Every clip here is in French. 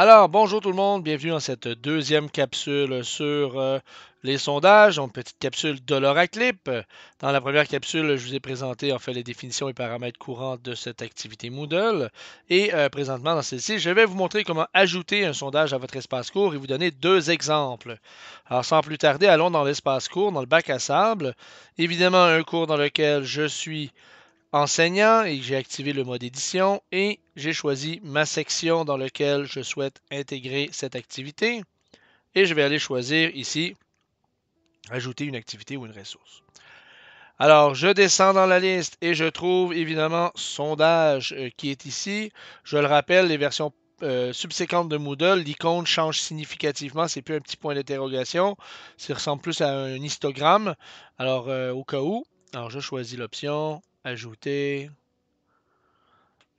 Alors, bonjour tout le monde, bienvenue dans cette deuxième capsule sur euh, les sondages, une petite capsule de l'oraclip. Dans la première capsule, je vous ai présenté en fait les définitions et paramètres courants de cette activité Moodle. Et euh, présentement, dans celle-ci, je vais vous montrer comment ajouter un sondage à votre espace cours et vous donner deux exemples. Alors, sans plus tarder, allons dans l'espace cours, dans le bac à sable. Évidemment, un cours dans lequel je suis enseignant et j'ai activé le mode édition et j'ai choisi ma section dans laquelle je souhaite intégrer cette activité. Et je vais aller choisir ici ajouter une activité ou une ressource. Alors, je descends dans la liste et je trouve évidemment sondage euh, qui est ici. Je le rappelle, les versions euh, subséquentes de Moodle, l'icône change significativement. C'est plus un petit point d'interrogation. Ça ressemble plus à un histogramme. Alors, euh, au cas où, alors je choisis l'option Ajouter.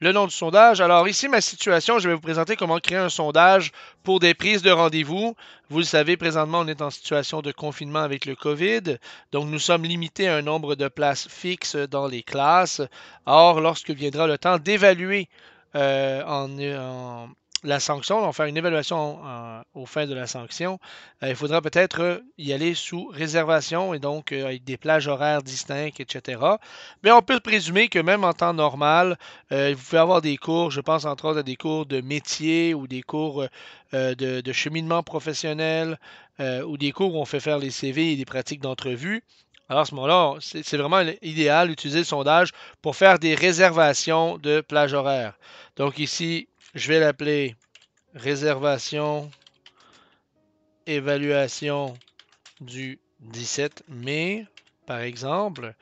Le nom du sondage. Alors ici, ma situation, je vais vous présenter comment créer un sondage pour des prises de rendez-vous. Vous le savez, présentement, on est en situation de confinement avec le COVID. Donc, nous sommes limités à un nombre de places fixes dans les classes. Or, lorsque viendra le temps d'évaluer euh, en, la sanction, on va faire une évaluation euh, au fin de la sanction. Euh, il faudra peut-être y aller sous réservation et donc euh, avec des plages horaires distinctes, etc. Mais on peut présumer que même en temps normal, vous pouvez avoir des cours, je pense entre autres à des cours de métier ou des cours de, de, cheminement professionnel ou des cours où on fait faire les CV et des pratiques d'entrevue. Alors, à ce moment-là, c'est vraiment idéal d'utiliser le sondage pour faire des réservations de plages horaires. Donc, ici, je vais l'appeler réservation, évaluation du 17 mai, par exemple.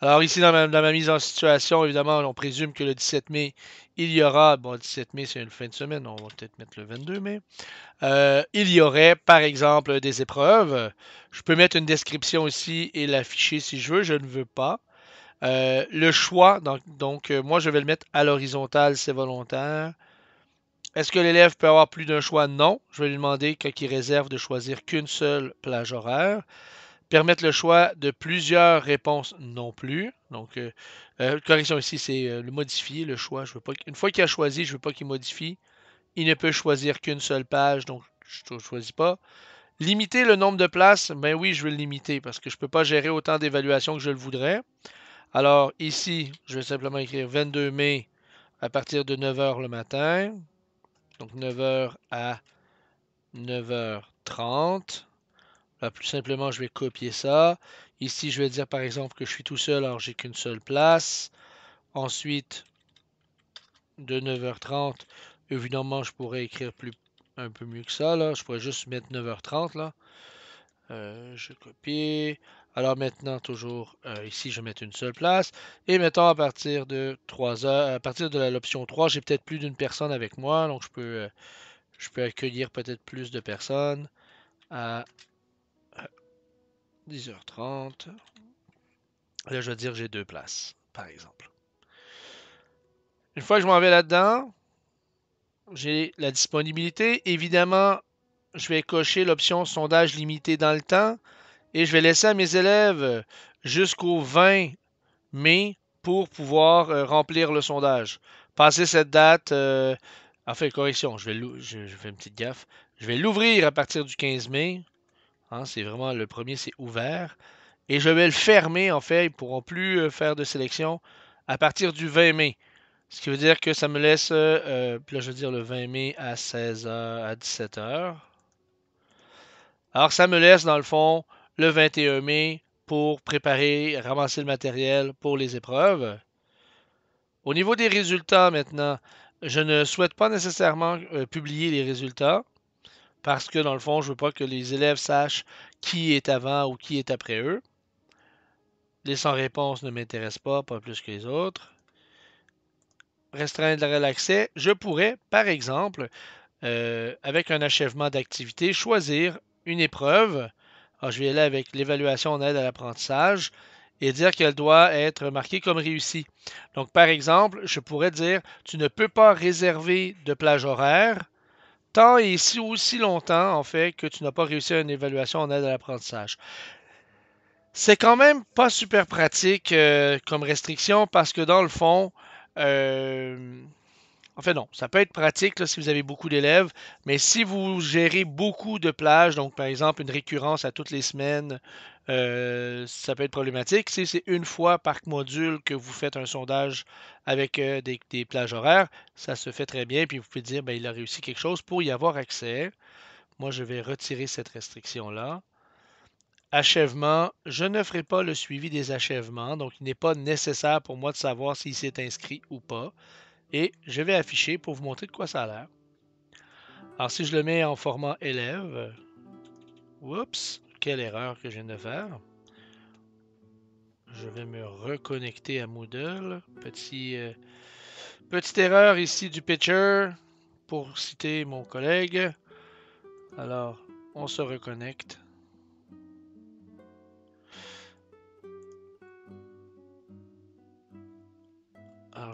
Alors ici, dans ma, mise en situation, évidemment, on présume que le 17 mai, il y aura, bon, le 17 mai, c'est une fin de semaine, on va peut-être mettre le 22 mai, euh, il y aurait, par exemple, des épreuves. Je peux mettre une description ici et l'afficher si je veux, je ne veux pas. Euh, le choix, donc, euh, moi je vais le mettre à l'horizontale, c'est volontaire. Est-ce que l'élève peut avoir plus d'un choix? Non. Je vais lui demander qu'il réserve de choisir qu'une seule plage horaire. Permettre le choix de plusieurs réponses non plus. Donc, euh, euh, correction ici, c'est euh, le modifier, le choix. Je veux pas Une fois qu'il a choisi, je ne veux pas qu'il modifie. Il ne peut choisir qu'une seule page, donc je ne choisis pas. Limiter le nombre de places, ben oui, je vais le limiter parce que je ne peux pas gérer autant d'évaluations que je le voudrais. Alors ici, je vais simplement écrire 22 mai à partir de 9h le matin. Donc 9h à 9h30. Là, plus simplement, je vais copier ça. Ici, je vais dire par exemple que je suis tout seul, alors j'ai qu'une seule place. Ensuite, de 9h30, évidemment, je pourrais écrire plus, un peu mieux que ça. Là. Je pourrais juste mettre 9h30. Là. Euh, je copie. Alors maintenant, toujours euh, ici, je vais mettre une seule place. Et mettons à partir de 3 heures, à partir de l'option 3, j'ai peut-être plus d'une personne avec moi. Donc je peux, euh, je peux accueillir peut-être plus de personnes à 10h30. Euh, Là, je vais dire que j'ai deux places, par exemple. Une fois que je m'en vais là-dedans, j'ai la disponibilité. Évidemment, je vais cocher l'option sondage limité dans le temps. Et je vais laisser à mes élèves euh, jusqu'au 20 mai pour pouvoir euh, remplir le sondage. Passer cette date, euh, En fait, correction, je vais, je, fais une petite gaffe. Je vais l'ouvrir à partir du 15 mai. Hein, c'est vraiment le premier, c'est ouvert. Et je vais le fermer, en fait, ils ne pourront plus faire de sélection à partir du 20 mai. Ce qui veut dire que ça me laisse, là je veux dire le 20 mai à 16h, à 17h. Alors ça me laisse dans le fond le 21 mai pour préparer, ramasser le matériel pour les épreuves. Au niveau des résultats maintenant, je ne souhaite pas nécessairement euh, publier les résultats parce que dans le fond, je ne veux pas que les élèves sachent qui est avant ou qui est après eux. Les sans-réponses ne m'intéressent pas, pas plus que les autres. Restreindre l'accès, je pourrais, par exemple, euh, avec un achèvement d'activité, choisir une épreuve alors, ah, je vais aller avec l'évaluation en aide à l'apprentissage et dire qu'elle doit être marquée comme réussie. Donc, par exemple, je pourrais dire tu ne peux pas réserver de plage horaire tant et si aussi longtemps, en fait, que tu n'as pas réussi à une évaluation en aide à l'apprentissage. C'est quand même pas super pratique euh, comme restriction parce que dans le fond, euh, en fait, non. Ça peut être pratique si vous avez beaucoup d'élèves, mais si vous gérez beaucoup de plages, donc par exemple une récurrence à toutes les semaines, euh, ça peut être problématique. Si c'est une fois par module que vous faites un sondage avec euh, des, plages horaires, ça se fait très bien. Puis vous pouvez dire, ben, il a réussi quelque chose pour y avoir accès. Moi, je vais retirer cette restriction-là. Achèvement, je ne ferai pas le suivi des achèvements, donc il n'est pas nécessaire pour moi de savoir s'il s'est inscrit ou pas. Et je vais afficher pour vous montrer de quoi ça a l'air. Alors, si je le mets en format élève, oups, quelle erreur que je viens de faire. Je vais me reconnecter à Moodle. Petit, euh, petite erreur ici du pitcher pour citer mon collègue. Alors, on se reconnecte.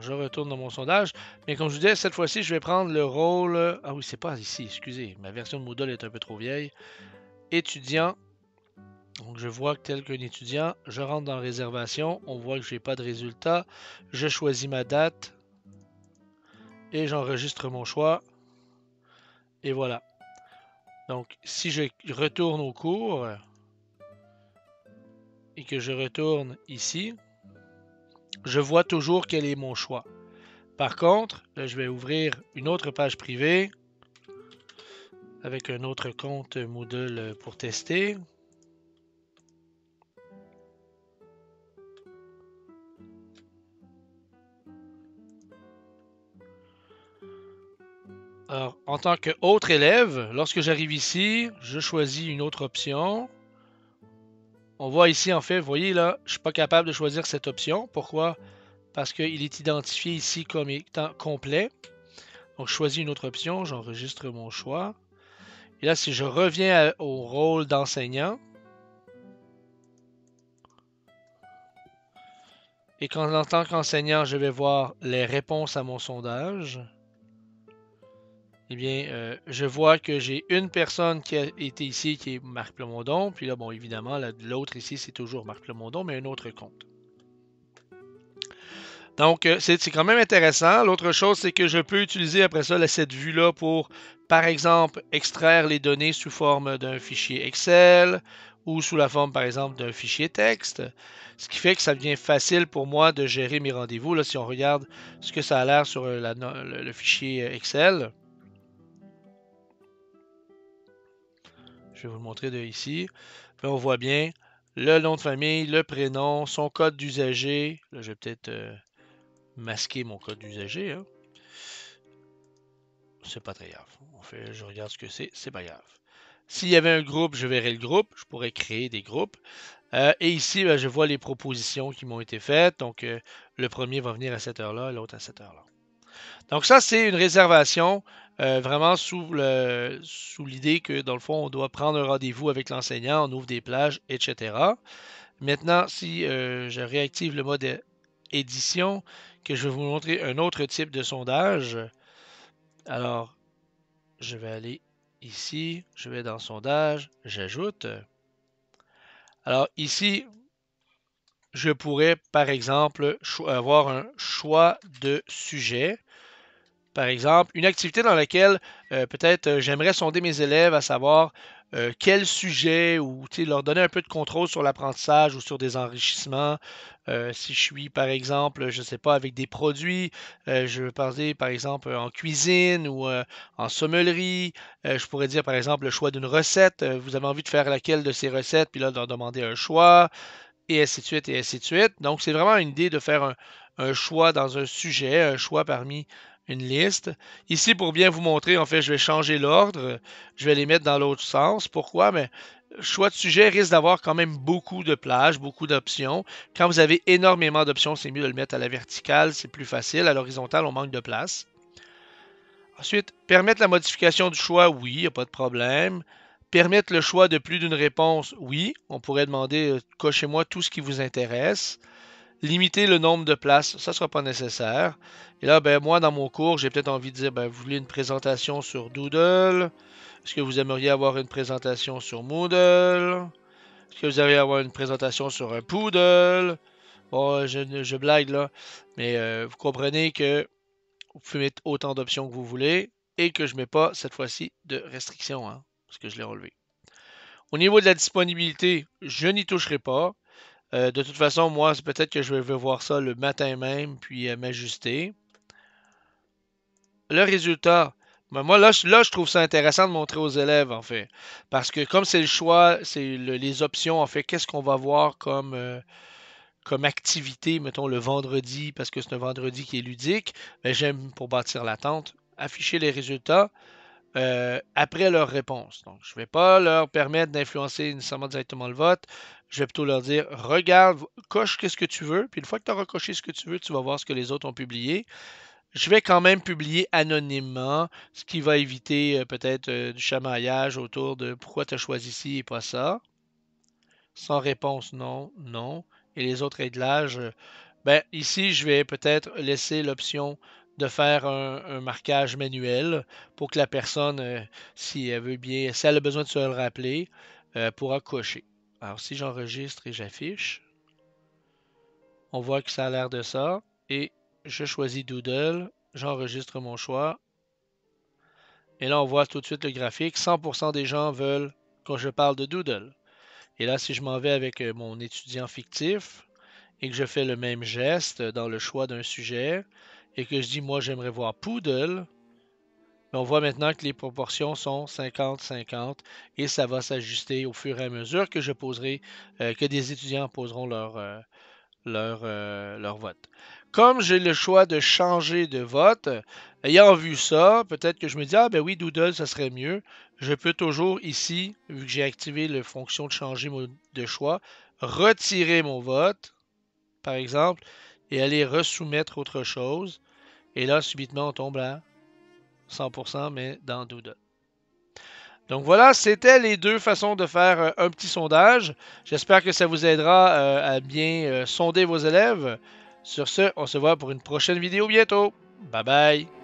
je retourne dans mon sondage. Mais comme je vous disais, cette fois-ci, je vais prendre le rôle. Euh, ah oui, c'est pas ici, excusez. Ma version de Moodle est un peu trop vieille. Étudiant. Donc, je vois que tel qu'un étudiant, je rentre dans réservation. On voit que je n'ai pas de résultat. Je choisis ma date. Et j'enregistre mon choix. Et voilà. Donc, si je retourne au cours et que je retourne ici, je vois toujours quel est mon choix. Par contre, je vais ouvrir une autre page privée avec un autre compte Moodle pour tester. Alors, en tant qu'autre élève, lorsque j'arrive ici, je choisis une autre option. On voit ici, en fait, vous voyez là, je ne suis pas capable de choisir cette option. Pourquoi? Parce qu'il est identifié ici comme étant complet. Donc, je choisis une autre option, j'enregistre mon choix. Et là, si je reviens au rôle d'enseignant, et qu'en tant qu'enseignant, je vais voir les réponses à mon sondage, eh bien, euh, je vois que j'ai une personne qui a été ici, qui est Marc Plamondon. Puis là, bon, évidemment, l'autre ici, c'est toujours Marc Plamondon, mais un autre compte. Donc, euh, c'est quand même intéressant. L'autre chose, c'est que je peux utiliser après ça cette vue-là pour, par exemple, extraire les données sous forme d'un fichier Excel ou sous la forme, par exemple, d'un fichier texte. Ce qui fait que ça devient facile pour moi de gérer mes rendez-vous. Là, si on regarde ce que ça a l'air sur euh, le, fichier Excel, Je vais vous le montrer de ici. on voit bien le nom de famille, le prénom, son code d'usager. Là, je vais peut-être euh, masquer mon code d'usager. Ce hein. C'est pas très grave. fait, je regarde ce que c'est, c'est pas grave. S'il y avait un groupe, je verrais le groupe. Je pourrais créer des groupes. Euh, et ici, ben, je vois les propositions qui m'ont été faites. Donc, euh, le premier va venir à cette heure-là, l'autre à cette heure-là. Donc ça, c'est une réservation euh, vraiment sous, l'idée que, dans le fond, on doit prendre un rendez-vous avec l'enseignant, on ouvre des plages, etc. Maintenant, si euh, je réactive le mode édition, que je vais vous montrer un autre type de sondage. Alors, je vais aller ici, je vais dans Sondage, j'ajoute. Alors ici, je pourrais, par exemple, avoir un choix de sujet. Par exemple, une activité dans laquelle euh, peut-être euh, j'aimerais sonder mes élèves à savoir euh, quel sujet ou leur donner un peu de contrôle sur l'apprentissage ou sur des enrichissements. si je suis, par exemple, je ne sais pas, avec des produits, je veux parler, par exemple, en cuisine ou en sommellerie. je pourrais dire, par exemple, le choix d'une recette. vous avez envie de faire laquelle de ces recettes, puis là, leur demander un choix et ainsi de suite, et ainsi de suite. Donc, c'est vraiment une idée de faire un, choix dans un sujet, un choix parmi une liste. Ici, pour bien vous montrer, en fait, je vais changer l'ordre, je vais les mettre dans l'autre sens. Pourquoi? Mais choix de sujet risque d'avoir quand même beaucoup de plages, beaucoup d'options. Quand vous avez énormément d'options, c'est mieux de le mettre à la verticale, c'est plus facile. À l'horizontale, on manque de place. Ensuite, permettre la modification du choix, oui, il n'y a pas de problème. Permettre le choix de plus d'une réponse, oui. On pourrait demander euh, cochez-moi tout ce qui vous intéresse. Limiter le nombre de places, ça ne sera pas nécessaire. Et là, ben, moi, dans mon cours, j'ai peut-être envie de dire ben, vous voulez une présentation sur Doodle Est-ce que vous aimeriez avoir une présentation sur Moodle Est-ce que vous aimeriez avoir une présentation sur un Poodle Bon, euh, je, blague là, mais euh, vous comprenez que vous pouvez mettre autant d'options que vous voulez et que je ne mets pas cette fois-ci de restrictions. Hein parce que je l'ai relevé. Au niveau de la disponibilité, je n'y toucherai pas. Euh, de toute façon, moi, c'est peut-être que je vais voir ça le matin même, puis euh, m'ajuster. Le résultat, ben, moi, là je, trouve ça intéressant de montrer aux élèves, en fait. Parce que comme c'est le choix, c'est les options, en fait, qu'est-ce qu'on va voir comme, euh, comme activité, mettons, le vendredi, parce que c'est un vendredi qui est ludique. Mais ben, j'aime, pour bâtir l'attente, afficher les résultats. Euh, après leur réponse. Donc, je ne vais pas leur permettre d'influencer nécessairement directement le vote. Je vais plutôt leur dire regarde, coche ce que tu veux. Puis une fois que tu auras coché ce que tu veux, tu vas voir ce que les autres ont publié. Je vais quand même publier anonymement, ce qui va éviter euh, peut-être euh, du chamaillage autour de pourquoi tu as choisi ci et pas ça. Sans réponse, non, non. Et les autres réglages, ben, ici, je vais peut-être laisser l'option de faire un, marquage manuel pour que la personne, euh, si elle veut bien, si elle a besoin de se le rappeler, euh, pourra cocher. Alors si j'enregistre et j'affiche, on voit que ça a l'air de ça. Et je choisis Doodle, j'enregistre mon choix. Et là, on voit tout de suite le graphique. 100% des gens veulent quand je parle de Doodle. Et là, si je m'en vais avec euh, mon étudiant fictif et que je fais le même geste dans le choix d'un sujet, et que je dis moi j'aimerais voir Poodle, on voit maintenant que les proportions sont 50-50 et ça va s'ajuster au fur et à mesure que je poserai, euh, que des étudiants poseront leur, euh, euh, leur vote. Comme j'ai le choix de changer de vote, ayant vu ça, peut-être que je me dis Ah ben oui, Doodle, ça serait mieux. Je peux toujours ici, vu que j'ai activé la fonction de changer de choix, retirer mon vote, par exemple, et aller resoumettre autre chose. Et là, subitement, on tombe à 100%, mais dans Douda. Donc voilà, c'était les deux façons de faire euh, un petit sondage. J'espère que ça vous aidera euh, à bien euh, sonder vos élèves. Sur ce, on se voit pour une prochaine vidéo bientôt. Bye bye